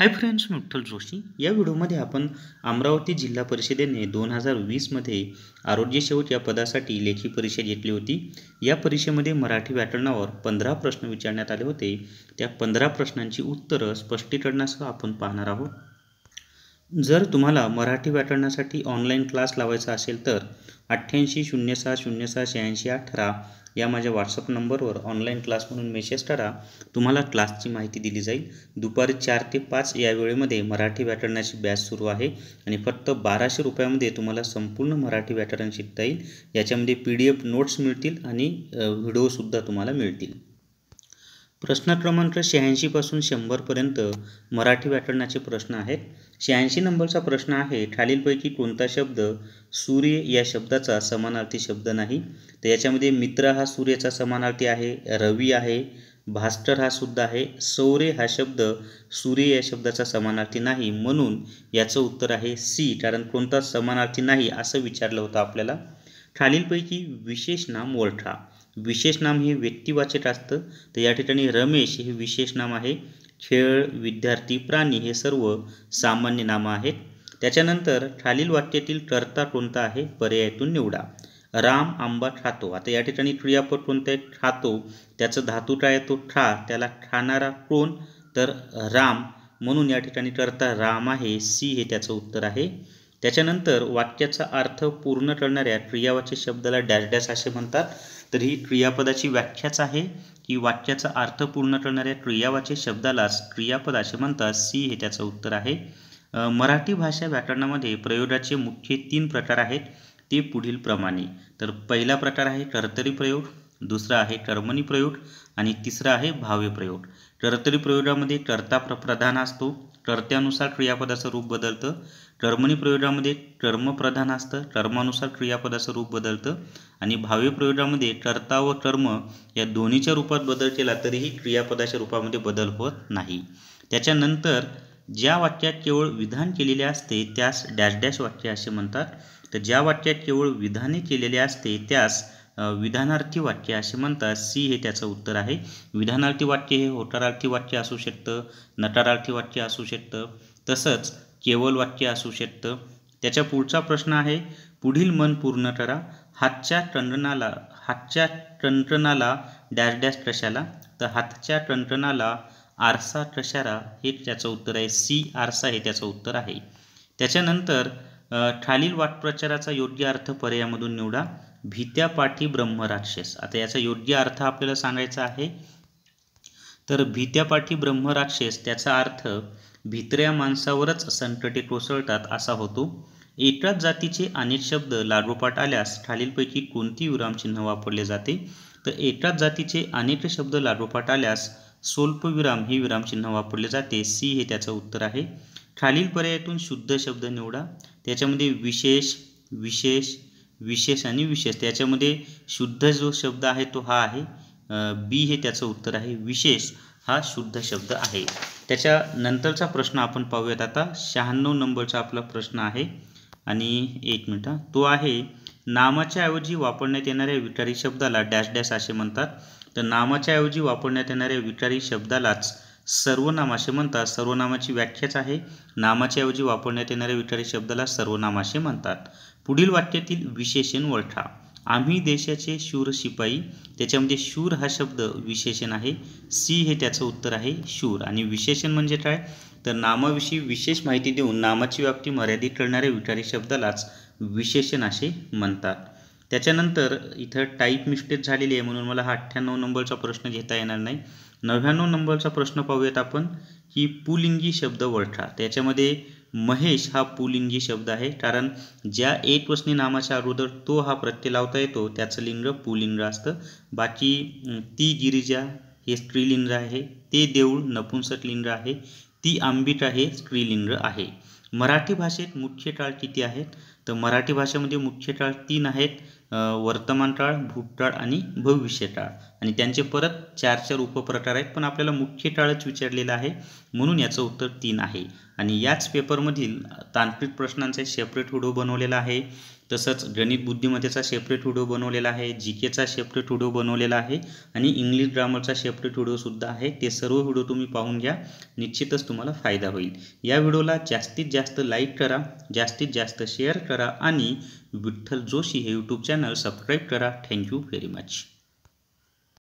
हाय friends मी विठ्ठल जोशी या व्हिडिओमध्ये आपण अमरावती जिल्हा परिषदेने दोन हजार वीसमध्ये आरोग्य शेवट या पदासाठी लेखी परीक्षा घेतली होती या परीक्षेमध्ये मराठी व्याकरणावर पंधरा प्रश्न विचारण्यात आले होते त्या पंधरा प्रश्नांची उत्तरं स्पष्टीकरणासह आपण पाहणार आहोत जर तुम्हाला मराठी व्याकरणासाठी ऑनलाईन क्लास लावायचा असेल तर अठ्ठ्याऐंशी शून्य सहा शून्य सहा शहाऐंशी अठरा या माझ्या व्हॉट्सअप नंबरवर ऑनलाईन क्लास म्हणून मेसेज करा तुम्हाला क्लासची माहिती दिली जाईल दुपारी चार ते पाच या वेळेमध्ये मराठी व्याकरणाची बॅच सुरू आहे आणि फक्त बाराशे रुपयामध्ये तुम्हाला संपूर्ण मराठी व्याकरण शिकता येईल याच्यामध्ये पी डी एफ नोट्स मिळतील आणि व्हिडिओसुद्धा तुम्हाला मिळतील प्रश्न क्रमांक शहाऐंशीपासून शंभरपर्यंत मराठी व्याकरणाचे प्रश्न आहेत शहाऐंशी नंबरचा प्रश्न आहे खालीलपैकी कोणता शब्द सूर्य या शब्दाचा समानार्थी शब्द नाही तर याच्यामध्ये मित्र हा सूर्याचा समानार्थी आहे रवी आहे भास्कर हा सुद्धा आहे सौर्य हा शब्द सूर्य या शब्दाचा समानार्थी नाही म्हणून याचं उत्तर आहे सी कारण कोणता समानार्थी नाही असं विचारलं होतं आपल्याला खालीलपैकी विशेष नाम ओळखा विशेष नाम हे व्यक्तिवाचक असतं तर या ठिकाणी रमेश हे विशेष नाम आहे खेळ विद्यार्थी प्राणी हे सर्व सामान्य नामं आहेत त्याच्यानंतर खालील वाक्यातील कर्ता कोणता आहे पर्यायातून निवडा राम आंबा खातो आता या ठिकाणी क्रियापद कोणते खातो त्याचं धातू काय येतो खा त्याला खाणारा कोण तर राम म्हणून या ठिकाणी कर्ता राम आहे सी हे त्याचं उत्तर आहे त्याच्यानंतर वाक्याचा अर्थ पूर्ण करणाऱ्या क्रियावाच्या शब्दाला डॅश डॅश असे म्हणतात तर ही क्रियापदाची व्याख्याच आहे की वाक्याचा अर्थ पूर्ण करणाऱ्या क्रियावाचे शब्दालाच क्रियापद असे म्हणतात सी हे त्याचं उत्तर आहे मराठी भाषा व्याकरणामध्ये प्रयोगाचे मुख्य तीन प्रकार आहेत ते पुढील प्रमाणे तर पहिला प्रकार आहे कर्तरी प्रयोग दुसरा आहे कर्मणी प्रयोग आणि तिसरा आहे भाव्य प्रयोग कर्तरी प्रयोगामध्ये कर्ता प्र प्रधान असतो कर्त्यानुसार क्रियापदाचं रूप बदलतं कर्मणी प्रयोगामध्ये कर्मप्रधान प्रधान असतं कर्मानुसार क्रियापदाचं रूप बदलतं आणि भाव्य प्रयोगामध्ये कर्ता व कर्म या दोन्हीच्या रूपात बदल केला तरीही क्रियापदाच्या रूपामध्ये बदल होत नाही त्याच्यानंतर ज्या वाक्यात केवळ विधान केलेले असते त्यास डॅश डॅश वाक्य असे म्हणतात तर ज्या वाक्यात केवळ विधाने केलेले असते त्यास विधानार्थी वाक्य असे म्हणतात सी हे त्याचं उत्तर आहे विधानार्थी वाक्य हे होटारार्थी वाक्य असू शकतं नटारार्थी वाक्य असू शकतं तसंच केवल वाक्य असू शकतं त्याच्या पुढचा प्रश्न आहे पुढील मन पूर्ण करा हातच्या टंटनाला हातच्या टंटनाला डॅश डॅश कशाला तर हातच्या टंटनाला आरसा कशारा हे त्याचं उत्तर आहे सी आरसा हे त्याचं उत्तर आहे त्याच्यानंतर खालील वाक्प्रचाराचा योग्य अर्थ पर्यायामधून निवडा भीत्यापाठी ब्रह्मराक्षस आता याचा योग्य अर्थ आपल्याला सांगायचा आहे तर भीत्यापाठी ब्रह्मराक्षस त्याचा अर्थ भित्र्या माणसावरच संकटे कोसळतात असा होतो एकाच जातीचे अनेक शब्द लागोपाठ आल्यास खालीलपैकी कोणती विरामचिन्ह वापरले जाते तर एकाच जातीचे अनेक शब्द लागोपाठ आल्यास स्वल्पविराम हे विरामचिन्ह वापरले जाते सी हे त्याचं उत्तर आहे खालील पर्यायातून शुद्ध शब्द निवडा त्याच्यामध्ये विशेष विशेष विशेष आणि विशेष त्याच्यामध्ये शुद्ध जो शब्द आहे तो हा आहे बी हे त्याचं उत्तर आहे विशेष हा शुद्ध शब्द आहे त्याच्यानंतरचा प्रश्न आपण पाहूयात आता शहाण्णव नंबरचा आपला प्रश्न आहे आणि एक मिनिट तो आहे नामाच्या ऐवजी वापरण्यात येणाऱ्या विकारी शब्दाला डॅश डॅश असे म्हणतात तर नामाच्या ऐवजी वापरण्यात येणाऱ्या विकारी शब्दालाच सर्वनाम असे म्हणतात सर्वनामाची व्याख्याच आहे नामाच्या ऐवजी वापरण्यात येणाऱ्या विटारे शब्दाला सर्वनाम असे म्हणतात पुढील वाक्यातील विशेषण ओळखा आम्ही देशाचे शूर शिपाई त्याच्यामध्ये शूर हा शब्द विशेषण आहे सी हे त्याचं उत्तर आहे शूर आणि विशेषण म्हणजे काय तर नामाविषयी विशेष माहिती देऊन नामाची व्याप्ती मर्यादित करणाऱ्या विटारी शब्दालाच विशेषण असे म्हणतात त्याच्यानंतर इथं टाईप मिस्टेक झालेली आहे म्हणून मला हा अठ्ठ्याण्णव नंबरचा प्रश्न घेता येणार नाही नव्याण्णव नंबरचा प्रश्न पाहूयात आपण की पुलिंगी शब्द वळखा त्याच्यामध्ये महेश हा पुलिंगी शब्द आहे कारण ज्या एकवसनी नामाच्या अगोदर तो हा प्रत्यय लावता येतो त्याचं लिंग पुलिंग असतं बाकी ती गिरिजा हे स्त्रीलिंग आहे ते देऊळ नपुंसक लिंग आहे ती आंबिट आहे स्त्रीलिंग आहे मराठी भाषेत मुख्य टाळ किती आहेत तर मराठी भाषेमध्ये मुख्य टाळ तीन आहेत वर्तमान काळ भूतटाळ आणि भविष्य आणि त्यांचे परत चार चार उपप्रकार आहेत पण आपल्याला मुख्य टाळच विचारलेला आहे म्हणून याचं उत्तर तीन आहे आणि याच पेपरमधील तांत्रिक प्रश्नांचा सेपरेट हुडो बनवलेला आहे तसंच गणित बुद्धिमत्तेचा सेपरेट हुडो बनवलेला आहे जी केचा सेपरेट व्हिडिओ बनवलेला आहे आणि इंग्लिश ग्रामरचा सेपरेट हुडोसुद्धा आहे ते सर्व व्हिडिओ तुम्ही पाहून घ्या निश्चितच तुम्हाला फायदा होईल या व्हिडिओला जास्तीत जास्त लाईक करा जास्तीत जास्त शेअर करा आणि विठ्ठल जोशी हे यूट्यूब चॅनल सबस्क्राईब करा थँक्यू व्हेरी मच